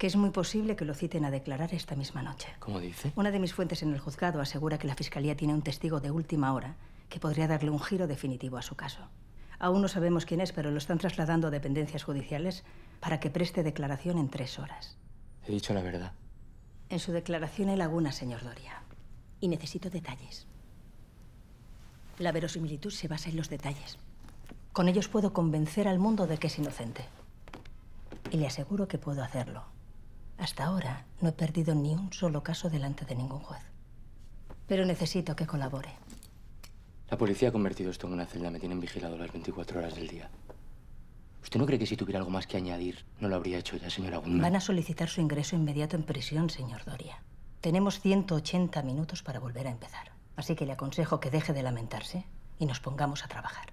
que es muy posible que lo citen a declarar esta misma noche. ¿Cómo dice? Una de mis fuentes en el juzgado asegura que la Fiscalía tiene un testigo de última hora que podría darle un giro definitivo a su caso. Aún no sabemos quién es, pero lo están trasladando a dependencias judiciales para que preste declaración en tres horas. He dicho la verdad. En su declaración hay lagunas, señor Doria. Y necesito detalles. La verosimilitud se basa en los detalles. Con ellos puedo convencer al mundo de que es inocente. Y le aseguro que puedo hacerlo. Hasta ahora no he perdido ni un solo caso delante de ningún juez. Pero necesito que colabore. La policía ha convertido esto en una celda. Me tienen vigilado las 24 horas del día. ¿Usted no cree que si tuviera algo más que añadir, no lo habría hecho ya, señora Gund? Van a solicitar su ingreso inmediato en prisión, señor Doria. Tenemos 180 minutos para volver a empezar. Así que le aconsejo que deje de lamentarse y nos pongamos a trabajar.